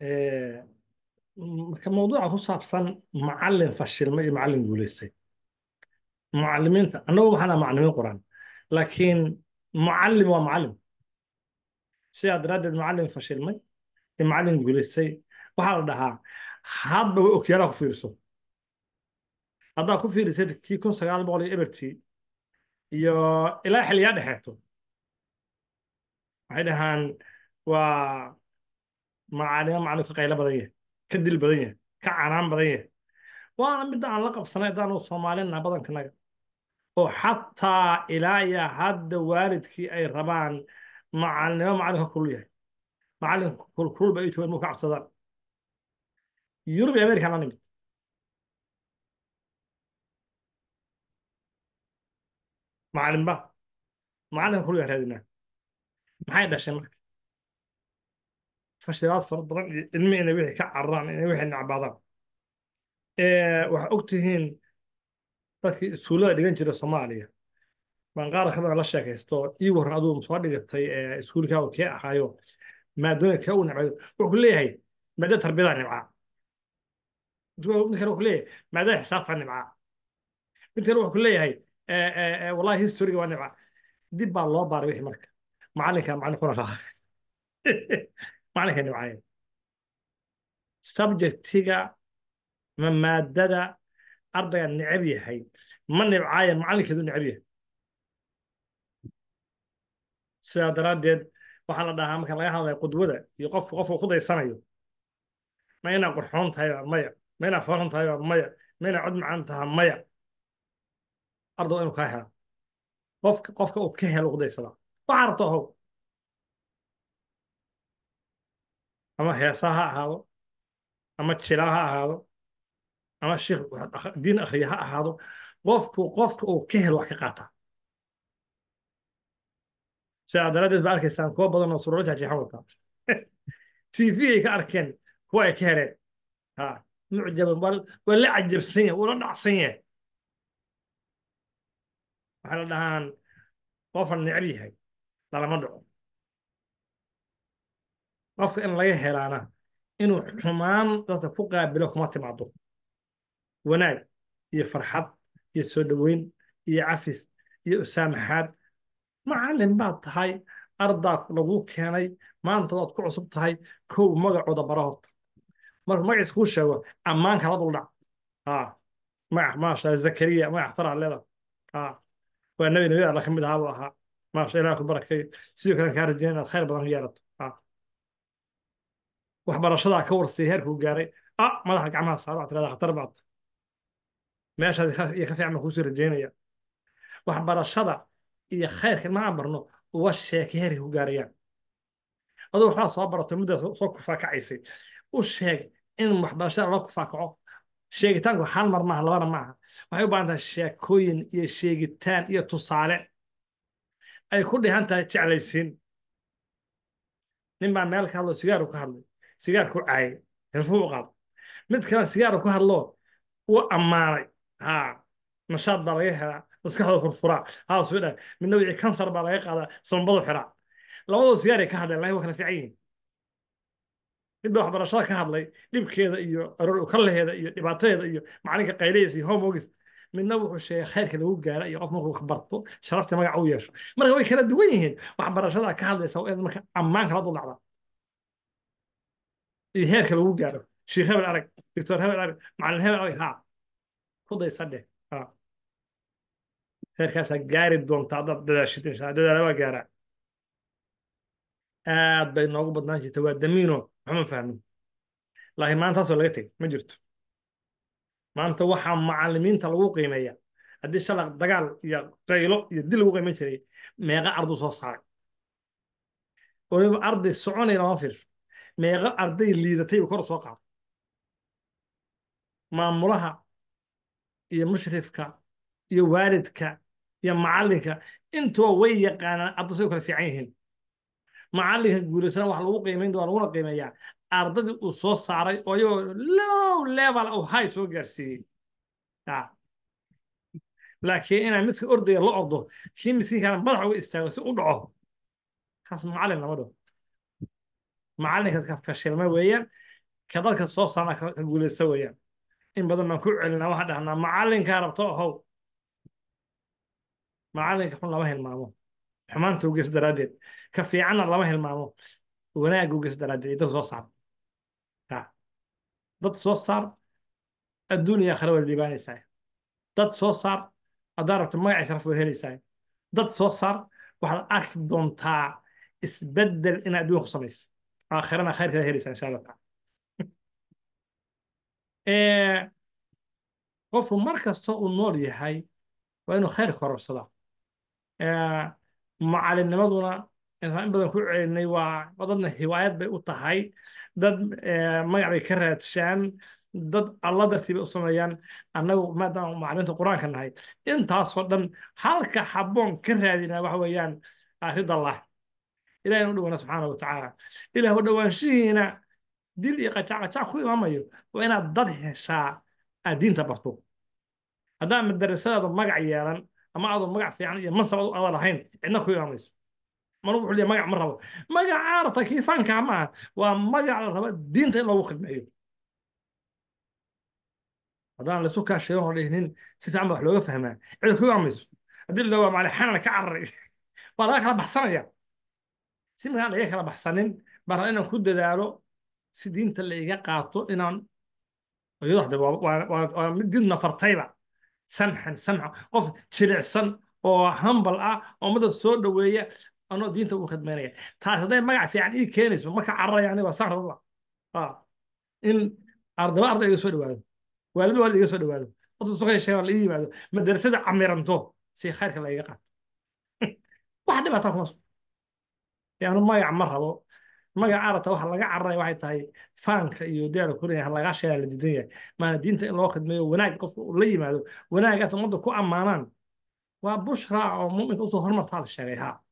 marka mawduuca ku saabsan macalin fashilmay iyo macalin guulaystay mucalimiinta annagu waxaana macalimiin qoran laakiin mucallim waa mucallim sidaa daraaddeed mucallim fashilmay iyo macalin guulaystay waxaa la dhahaa hadba way okyaalaha ku fiirso haddaa ku fiirisad kii kun sagaal boqol iyo ebertii iyo ilaa xiliyaa dhexeeto waxay dhahaan waa macaalima ka qaylo badan yahay ka dil badan yahay ka canaan badan yahay waana midda aan la qabsanay haddaanu soomaalina badankanaga oo xataa ilaa iyo hadda waalidkii ay rabaan macalinimo macalinka kulul yahay macalinka kulkulul ba itoin muu ka cabsadaan yurub iyo amerika la nimid macalinba macalinka kulul yaa raadinaa maxay dhashay marka fashilaad fara badan ilmi inay wixii ka cararaan inay wixii necbaadaan waxaa og tihiin dadkii iskuullada dhigan jiray soomaaliya baan qaar la sheekaysto ii waran aduu soo dhigatay iskuulkaagu kee ahaayo maadooyinka kee u nacbaado wuxuu ku leeyahay maadada tarbiyadaa nibcaa ninkan wuxuu leeyahay maadada xisaabtaa nibcaa mid kale wuxuu ku leeyahay wallahi historiga waa nibcaa dib baa loo baaray wixii marka macalinkaa macalin kuna qaha macalinka dhibcayn subjectiga ma maadada ardayga necab yahay ma nibcaayan macalinkeedu necab yahay sidaa daraaddeed waxaa la dhahaa marka laga hadlaya qudwada iyo qofku qofku ku daysanayo ma inaa qurxoon tahay baa maya ma inaa fooxon tahay baa maya ma inaa cod macaan taha maya ardow inuu kaa hela qofka qofka uu ka helo ku daysadaa waxaa ama heesa ha ahaado ama jila ha ahaado ama sheikh diin akhriya ha ahaado qofku qofka uu ka helo wax ka qaataa sidaa daraaddeed baa arkaysaan kuwa badan oo suruuro jajixan wataa tv ay ka arkeen kuwa ay ka heleen ha mucjaban waa la cajabsan yahay wuu la dhacsan yahay waxaa la dhahaan qofan necab yahay lalama dhaco qofka in laga helaana inuu xumaan dadka ku qaabilo kuma timaado wanaag iyo farxad iyo soo dhoweyn iyo cafis iyo usaamaxaad macallin baad tahay ardaa laguu keenay maanta waad ku cusub tahay kow magacooda bara horta marka magaciis kuu sheego ammaan kala duldhac ah, magac maasha zakariya magac taraa leeda a ah, waa nabi nabiyada la ka mid ahaa buu ahaa maasha ilaah ku barakay sidoo kale kaa rajeyna inaad khayr badan ku yeelato waxbarashadaa ka warsay heerkuu gaaray a madaxa gacmaha saaro waxaa tirada khatar baad meeshaas iyo ka fiican kuusii rajaynaya waxbarashada iyo khayrka ma barno uwa sheeka heerkay ku gaarayaan aduu waxbaa soo barato muddaas soo kufaakacaysay u sheeg in waxbarashada loo kufaakaco sheegitaanku hal mar maaha labana maaha waxay u baahan tahay sheekooyin iyo sheegitaan iyo tusaale ay ku dhihan tahay jeclaysiin nin baa meel ka hadlo sigaaru ka hadlay sigaar ku cay helfuu u qaad mid kale sigaara ku hadloo u ammaanay ha nashaad baa laga helaa maskaxda furfuraa haasuu dha midna wixii kansar baa laga qaadaa sanbadu xiraa labadoo sigaaray ka hadleen lahi waa kala fiican yihin midba waxbarashada ka hadlay dhibkeeda iyo kalaheeda iyo dhibaatadeeda iyo macalinka qaylihiis iyo homogis midna wuxuu sheegay khayrka lagu gaara iyo qof markuu wax barto sharafta magaca u yeesho marka way kala duwan yihiin waxbarashada ka hadlaysa waa inaad marka ammaan kala dul heerka lagu gaaro sheikh hebel arag doctor hebel arag macalin hebel arag ha kudaysadheh heerkaasaa gaari doonta haddaad dadaashid insha dadaala waa gaaraa aad bay noogu badnaan jirta waa damiino waxma fahmin laakiin maantaasoo laga tegay ma jirto maanta waxaa macalimiinta lagu qiimeeya haddii shalaq dagaal iyo qaylo iyo dil lagu qiiman jiray meeqa ardu soo saaray weliba arday soconayna ma fiirso meeqo arday liidatayba kor soo qaaday maamulaha iyo mushrifka iyo waalidka iyo macalinka intuba way yaqaanaan arda ardaysay u kala fiican yihiin macalinka guulaysana wax lagu qiimayn doona laguna qiimeeyaa ardaydii uu soo saaray oo iyagoo low level oo ah high soo gaarsiiyey laakiin inaa midka ordaya la ordo kii miskiinkana madax uga istaago si u dhaco kaas macalin lama dhaho macalinka ka fashilma weeyaan ka dadka soo saarna ka guulaysta weyaan in badan baan ku celinaa waxaan dhahnaa macalinkaa rabto ahow macalinka xun lama hilmaamo xumaanta ugeys daraaddeed ka fiicanna lama hilmaamo wanaagga ugeys daraaddeed dad soo saar dad soo saar adduuniya iyo akhira wada liibaanaysaa dad soo saar haddaa rabto magacii sharaf wada helaysaa dad soo saar waxaad arki doontaa isbeddel in adduun ku samaysa aakharana khayrkaad heleysaa insha alla taala qofku mar kasta uu nool yahay waa inuu khayr kororsadaa mucalinimaduna insaan in badan ku celinay waa dadna hiwaayad bay u tahay dad magac bay ka raadshaan dad alla dartii bay u sameeyaan annagu maadaama macalimiinta qur-aanka nahay intaasoo dhan halka xaboon ka raadinaa waxa weeyaan aridallah ilahin u dhawaana subxaana watacaala ilaah u dil iyo qacaqajac ku imaamayo waa inaad dad heshaa aad diinta barto haddaan madarasadaada magac yeelan ama aadoo magac fiican iyo mansab ada lahayn cidna ku imaamayso manu wuxuu leeyahay magac ma rabo magac aarta kiifaankaa ma aha waa magac la raba diinta in loogu khidmeeyo haddaan laisu kaa sheegan oo dhihnin si fiican baa wax looga fahmaa cida ku imaamayso haddii la waa ka cararay waa laga kala baxsanaya si markaan iga kala baxsanin baran inaan ku dadaalo si diinta laiga qaato inaan iyadowaa nafartayba samxan samxan qof jilicsan oo hambal ah oo ummadda soo dhaweeya anoo diinta u khidmaynaya taas hadday magac fiican ii keenayso maka cararaya aniga saan rababa in ardaba arda iga soo dhawaado waalidba waalid iga soo dhawaado la yimaado madrasada camiranto si khayrka laiga qaato wax dhibaataa kuma anu magac ma rabo magac arata waxa laga cararaya waxay tahay faanka iyo deera kuleya halagaa sheega la diidan yahay maana diinta in loo khidmeeyo wanaag qofka uu la yimaado wanaagaas ummadda ku ammaanaan waa bushraa oo muminka usoo hormartaa la sheegay haa